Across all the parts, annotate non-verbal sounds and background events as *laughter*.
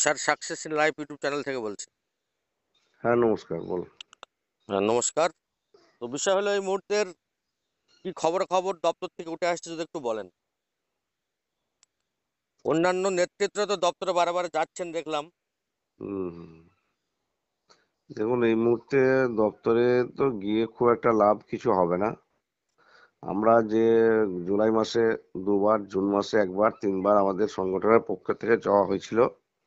sir success in life YouTube channel থেকে বলছি হ্যাঁ নমস্কার বল হ্যাঁ নমস্কার তো বিষয় হলো এই মুহূর্তের কি খবর খবর দপ্তর থেকে উঠে আসছে যদি একটু বলেন অন্যান্য নেতৃত্ব তো দপ্তরে বারবার যাচ্ছেন দেখলাম দেখুন এই মুহূর্তে দপ্তরে তো গিয়ে খুব একটা লাভ কিছু হবে না আমরা যে জুলাই মাসে দুবার জুন মাসে একবার তিনবার আমাদের সংগঠনের পক্ষ থেকে যাওয়া হয়েছিল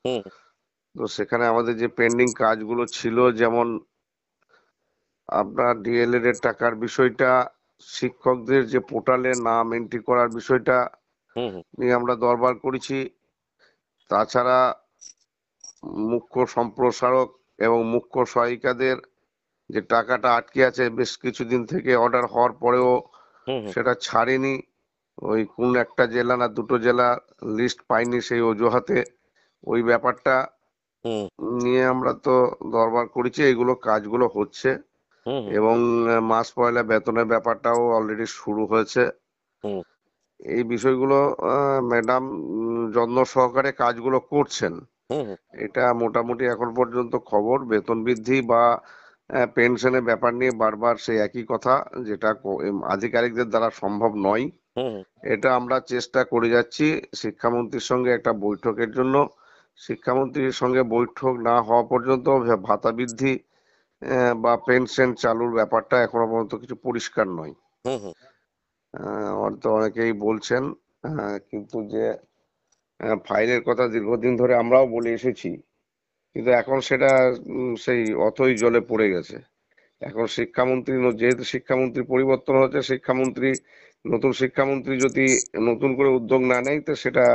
তো সেখানে আমাদের যে পেন্ডিং কাজগুলো ছিল যেমন আপনার ডিএলএড এর টাকার বিষয়টা শিক্ষকদের যে পোর্টালে নাম এন্ট্রি করার বিষয়টা নিয়ে আমরা দরবার করেছি তাছাড়া মুখ্য সম্প্রসারক এবং মুখ্য সহায়িকাদের যে টাকাটা আটকে আছে বেশ কিছুদিন থেকে অর্ডার হওয়ার পরেও সেটা ছাড়েনি ওই কোন একটা জেলা না দুটো জেলা লিস্ট পাইনি সেই অজুহাতে ওই ব্যাপারটা নিয়ে আমরা তো দরবার করেছি এইগুলো কাজগুলো হচ্ছে এবং মাস পয়লা বেতনের ব্যাপারটাও অলরেডি শুরু হয়েছে এই বিষয়গুলো ম্যাডাম যত্ন সহকারে কাজগুলো করছেন এটা মোটামুটি এখন পর্যন্ত খবর বেতন বৃদ্ধি বা পেনশনের ব্যাপার নিয়ে বারবার সেই একই কথা যেটা আধিকারিকদের দ্বারা সম্ভব নয় এটা আমরা চেষ্টা করে যাচ্ছি শিক্ষামন্ত্রীর সঙ্গে একটা বৈঠকের জন্য শিক্ষামন্ত্রীর সঙ্গে বৈঠক না হওয়া পর্যন্ত ভাতা বৃদ্ধি বা পেনশন চালুর ব্যাপারটা এখনো পর্যন্ত কিছু পরিষ্কার নয় তো অনেকেই বলছেন কিন্তু যে ফাইলের কথা দীর্ঘদিন ধরে আমরাও বলে এসেছি কিন্তু এখন সেটা সেই অতই জলে পড়ে গেছে এখন শিক্ষামন্ত্রী যেহেতু শিক্ষামন্ত্রী পরিবর্তন হচ্ছে শিক্ষামন্ত্রী নতুন শিক্ষামন্ত্রী যদি নতুন করে উদ্যোগ না নেয় তো সেটা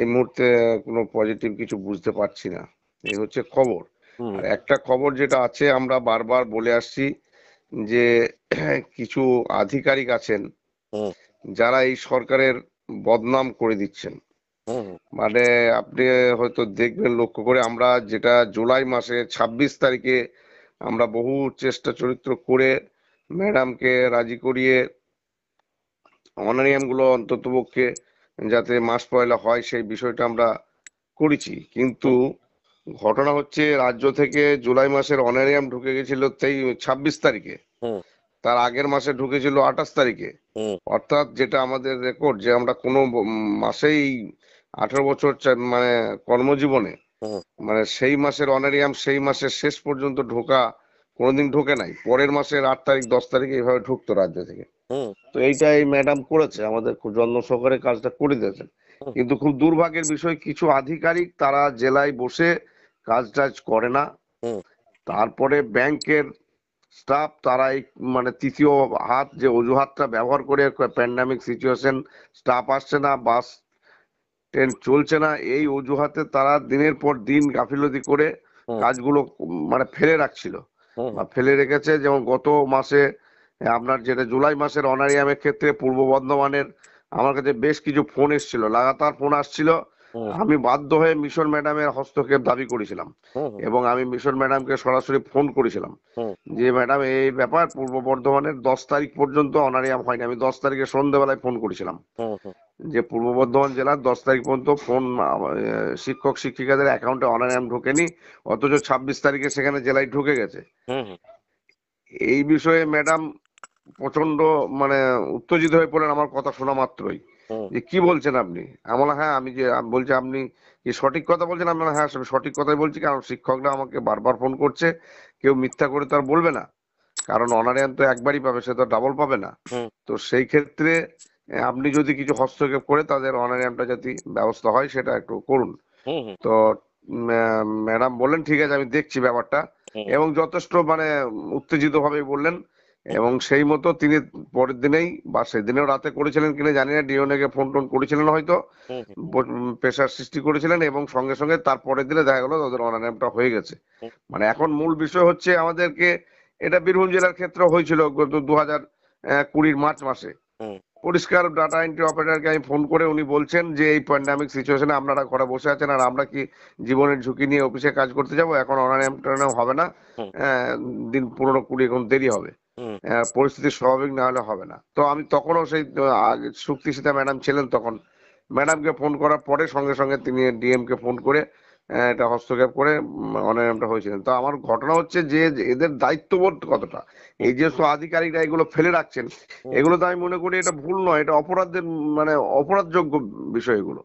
এই মুহূর্তে কোনো পজিটিভ কিছু বুঝতে পারছি না এই হচ্ছে খবর আর একটা খবর যেটা আছে আমরা বারবার বলে আসছি যে *clears throat* কিছু আধিকারিক আছেন যারা এই সরকারের বদনাম করে দিচ্ছেন মানে আপনি হয়তো দেখবেন লক্ষ্য করে আমরা যেটা জুলাই মাসে ২৬ তারিখে আমরা বহু চেষ্টা চরিত্র করে ম্যাডামকে রাজি করিয়ে গুলো অন্ততপক্ষে যাতে মাস পয়লা হয় সেই বিষয়টা আমরা করেছি কিন্তু ঘটনা হচ্ছে রাজ্য থেকে জুলাই মাসের অনারিয়াম ঢুকে গেছিল তেই ছাব্বিশ তারিখে তার আগের মাসে ঢুকেছিল আঠাশ তারিখে অর্থাৎ যেটা আমাদের রেকর্ড যে আমরা কোনো মাসেই আঠারো বছর মানে কর্মজীবনে মানে সেই মাসের অনারিয়াম সেই মাসের শেষ পর্যন্ত ঢোকা কোনোদিন ঢোকে নাই পরের মাসের আট তারিখ দশ তারিখ এইভাবে ঢুকতো রাজ্য থেকে তো এইটা এই ম্যাডাম করেছে আমাদের যত্ন সহকারে কাজটা করে দিয়েছে কিন্তু খুব দুর্ভাগ্যের বিষয় কিছু আধিকারিক তারা জেলায় বসে কাজ টাজ করে না তারপরে ব্যাংকের স্টাফ তারা এই মানে তৃতীয় হাত যে অজুহাতটা ব্যবহার করে প্যান্ডামিক সিচুয়েশন স্টাফ আসছে না বাস ট্রেন চলছে না এই অজুহাতে তারা দিনের পর দিন গাফিলতি করে কাজগুলো মানে ফেলে রাখছিল ফেলে রেখেছে যেমন গত মাসে আপনার যেটা জুলাই মাসের অনারিয়ামের ক্ষেত্রে পূর্ব বর্ধমানের আমার কাছে বেশ কিছু ফোন এসেছিল লাগাতার ফোন আসছিল আমি বাধ্য হয়ে মিশন ম্যাডামের হস্তক্ষেপ দাবি করেছিলাম এবং আমি মিশন ম্যাডামকে সরাসরি ফোন করেছিলাম যে ম্যাডাম এই ব্যাপার পূর্ব বর্ধমানের দশ তারিখ পর্যন্ত অনারিয়াম হয়নি আমি দশ তারিখে সন্ধ্যেবেলায় ফোন করেছিলাম যে পূর্ব বর্ধমান জেলার দশ তারিখ পর্যন্ত ফোন শিক্ষক শিক্ষিকাদের অ্যাকাউন্টে অনারাম ঢোকেনি অথচ ছাব্বিশ তারিখে সেখানে জেলায় ঢুকে গেছে এই বিষয়ে ম্যাডাম প্রচন্ড মানে উত্তেজিত হয়ে পড়লেন আমার কথা শোনা মাত্রই যে কি বলছেন আপনি আমার হ্যাঁ আমি যে বলছি আপনি কি সঠিক কথা বলছেন আপনার হ্যাঁ আসলে সঠিক কথাই বলছি কারণ শিক্ষকরা আমাকে বারবার ফোন করছে কেউ মিথ্যা করে তো আর বলবে না কারণ অনারিয়ান তো একবারই পাবে সে তো ডাবল পাবে না তো সেই ক্ষেত্রে আপনি যদি কিছু হস্তক্ষেপ করে তাদের অনারিয়ামটা যাতে ব্যবস্থা হয় সেটা একটু করুন তো ম্যাডাম বললেন ঠিক আছে আমি দেখছি ব্যাপারটা এবং যথেষ্ট মানে উত্তেজিত ভাবে বললেন এবং সেই মতো তিনি পরের দিনেই বা সেদিনেও রাতে করেছিলেন কিনা জানি না ডিওনে কে ফোন টোন করেছিলেন হয়তো প্রেশার সৃষ্টি করেছিলেন এবং সঙ্গে সঙ্গে তার পরের দিনে দেখা গেলো তাদের অনানামটা হয়ে গেছে মানে এখন মূল বিষয় হচ্ছে আমাদেরকে এটা বীরভূম জেলার ক্ষেত্রে হয়েছিল দু হাজার কুড়ির মার্চ মাসে পরিষ্কার ডাটা এন্ট্রি অপারেটরকে আমি ফোন করে উনি বলছেন যে এই প্যান্ডামিক সিচুয়েশনে আপনারা ঘরে বসে আছেন আর আমরা কি জীবনের ঝুঁকি নিয়ে অফিসে কাজ করতে যাব এখন অনারাম হবে না হ্যাঁ, দিন পনেরো কুড়ি এখন দেরি হবে হ্যাঁ, পরিস্থিতি স্বাভাবিক না হলে হবে না তো আমি তখনও সেই সুক্তি সীতা ম্যাডাম ছিলেন তখন ম্যাডামকে ফোন করার পরে সঙ্গে সঙ্গে তিনি ডিএম কে ফোন করে এটা হস্তক্ষেপ করে অনিয়মটা হয়েছিলেন তো আমার ঘটনা হচ্ছে যে এদের দায়িত্ববোধ কতটা এই যে আধিকারিকরা এগুলো ফেলে রাখছেন এগুলো তো আমি মনে করি এটা ভুল নয় এটা অপরাধের মানে অপরাধযোগ্য বিষয় এগুলো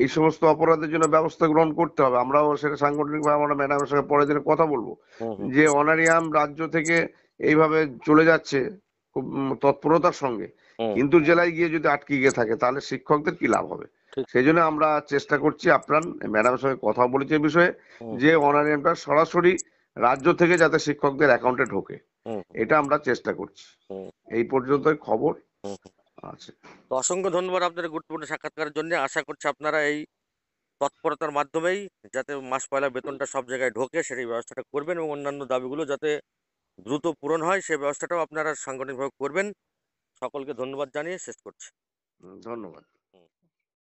এই সমস্ত অপরাধের জন্য ব্যবস্থা গ্রহণ করতে হবে আমরাও সেটা সাংগঠনিক ভাবে আমরা ম্যাডামের সঙ্গে পরের দিনে কথা বলবো যে অনারিয়াম রাজ্য থেকে এইভাবে চলে যাচ্ছে খুব তৎপরতার সঙ্গে ইন্দুর জেলায় গিয়ে যদি আটকে গিয়ে থাকে তাহলে শিক্ষকদের কি লাভ হবে সেই জন্য আমরা চেষ্টা করছি আপনার ম্যাডামের সঙ্গে কথা বলেছি এ বিষয়ে যে অনারিয়ামটা সরাসরি রাজ্য থেকে যাতে শিক্ষকদের অ্যাকাউন্টে ঢোকে এটা আমরা চেষ্টা করছি এই পর্যন্ত খবর আচ্ছা তো অসংখ্য ধন্যবাদ আপনাদের গুরুত্বপূর্ণ সাক্ষাৎকারের জন্য আশা করছি আপনারা এই তৎপরতার মাধ্যমেই যাতে মাস পয়লা বেতনটা সব জায়গায় ঢোকে সেই ব্যবস্থাটা করবেন এবং অন্যান্য দাবিগুলো যাতে দ্রুত পূরণ হয় সেই ব্যবস্থাটাও আপনারা সাংগঠনিকভাবে করবেন সকলকে ধন্যবাদ জানিয়ে শেষ করছি ধন্যবাদ